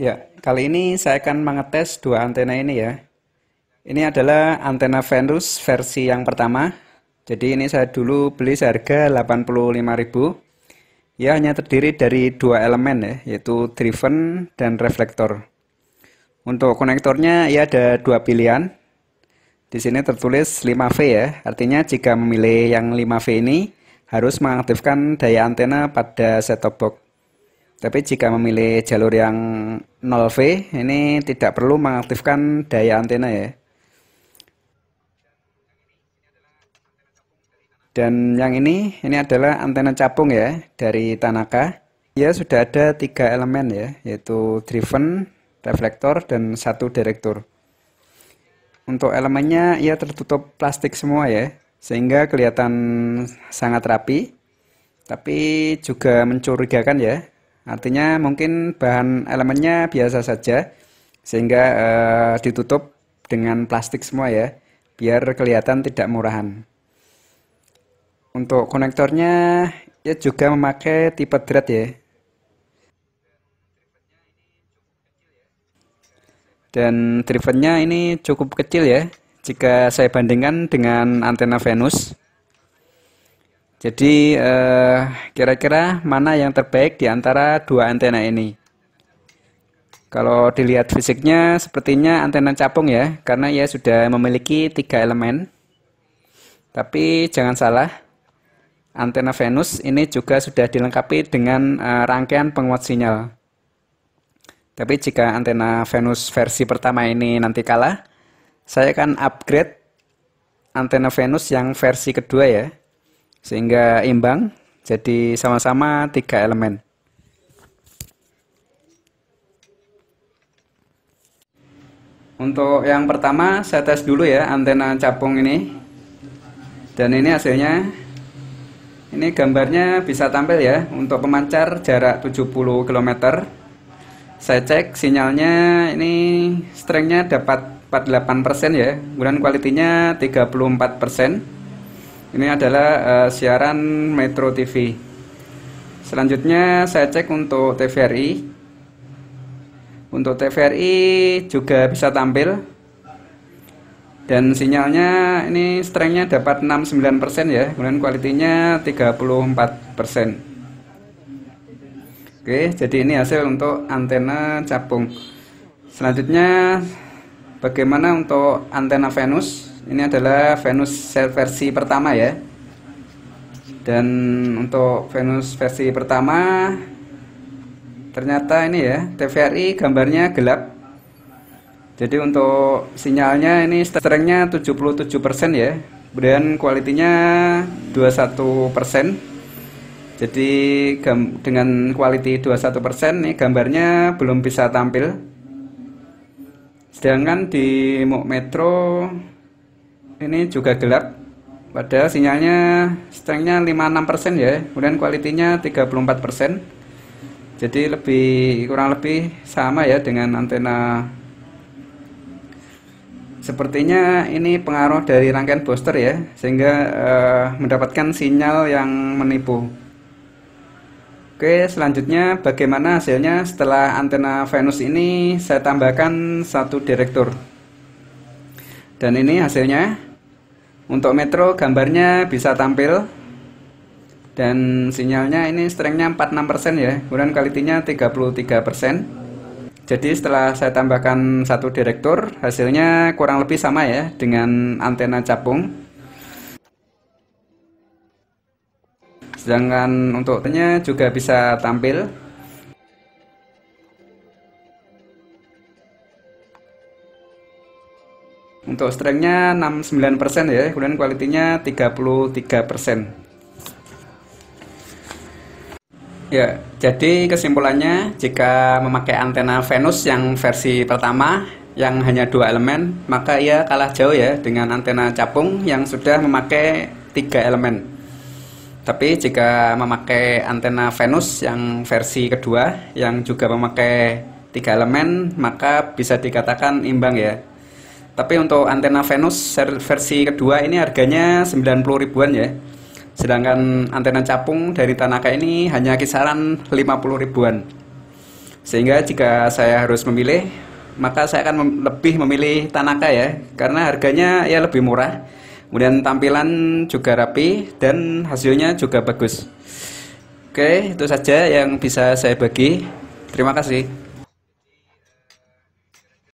Ya, kali ini saya akan mengetes dua antena ini ya. Ini adalah antena Venus versi yang pertama. Jadi ini saya dulu beli seharga 85.000. Ya hanya terdiri dari dua elemen ya, yaitu driven dan reflektor. Untuk konektornya ya ada dua pilihan. Di sini tertulis 5V ya. Artinya jika memilih yang 5V ini harus mengaktifkan daya antena pada set-top box. Tapi jika memilih jalur yang 0V, ini tidak perlu mengaktifkan daya antena ya. Dan yang ini, ini adalah antena capung ya, dari Tanaka. Ya, sudah ada tiga elemen ya, yaitu driven, reflektor, dan satu direktur. Untuk elemennya, ia tertutup plastik semua ya, sehingga kelihatan sangat rapi, tapi juga mencurigakan ya, Artinya mungkin bahan elemennya biasa saja sehingga eh, ditutup dengan plastik semua ya biar kelihatan tidak murahan. Untuk konektornya ya juga memakai tipe thread ya. Dan drivernya ini cukup kecil ya jika saya bandingkan dengan antena Venus. Jadi eh, kira-kira eh, mana yang terbaik di antara dua antena ini? Kalau dilihat fisiknya sepertinya antena capung ya, karena ia sudah memiliki tiga elemen. Tapi jangan salah, antena Venus ini juga sudah dilengkapi dengan eh, rangkaian penguat sinyal. Tapi jika antena Venus versi pertama ini nanti kalah, saya akan upgrade antena Venus yang versi kedua ya, sehingga imbang jadi sama-sama tiga elemen untuk yang pertama saya tes dulu ya antena capung ini dan ini hasilnya ini gambarnya bisa tampil ya untuk pemancar jarak 70 km saya cek sinyalnya ini strengthnya dapat 48% ya kemudian kualitinya 34% ini adalah uh, siaran Metro TV. Selanjutnya saya cek untuk TVRI. Untuk TVRI juga bisa tampil. Dan sinyalnya ini strengthnya dapat 69% ya, kemudian kualitinya 34%. Oke, jadi ini hasil untuk antena capung. Selanjutnya Bagaimana untuk antena Venus? Ini adalah Venus versi pertama ya. Dan untuk Venus versi pertama ternyata ini ya, TVRI gambarnya gelap. Jadi untuk sinyalnya ini strengthnya 77% ya. Kemudian kualitinya 21% jadi dengan kualiti 21% nih gambarnya belum bisa tampil Sedangkan di Mok Metro ini juga gelap. Padahal sinyalnya strengthnya 56% ya, kemudian kualitinya 34%. Jadi lebih kurang lebih sama ya dengan antena Sepertinya ini pengaruh dari rangkaian booster ya, sehingga uh, mendapatkan sinyal yang menipu. Oke, selanjutnya bagaimana hasilnya setelah antena Venus ini saya tambahkan satu direktur. Dan ini hasilnya. Untuk metro gambarnya bisa tampil. Dan sinyalnya ini strengthnya 46% ya, kemudian kualitinya 33%. Jadi setelah saya tambahkan satu direktur, hasilnya kurang lebih sama ya dengan antena capung. Sedangkan untuk tanya juga bisa tampil Untuk strengthnya 69% ya, kemudian kualitinya 33%. Ya, jadi kesimpulannya jika memakai antena Venus yang versi pertama yang hanya dua elemen, maka ia kalah jauh ya dengan antena capung yang sudah memakai tiga elemen. Tapi jika memakai antena Venus yang versi kedua yang juga memakai tiga elemen maka bisa dikatakan imbang ya. Tapi untuk antena Venus versi kedua ini harganya 90 ribuan ya. Sedangkan antena capung dari Tanaka ini hanya kisaran 50 ribuan. Sehingga jika saya harus memilih, maka saya akan lebih memilih Tanaka ya, karena harganya ya lebih murah kemudian tampilan juga rapi dan hasilnya juga bagus oke itu saja yang bisa saya bagi terima kasih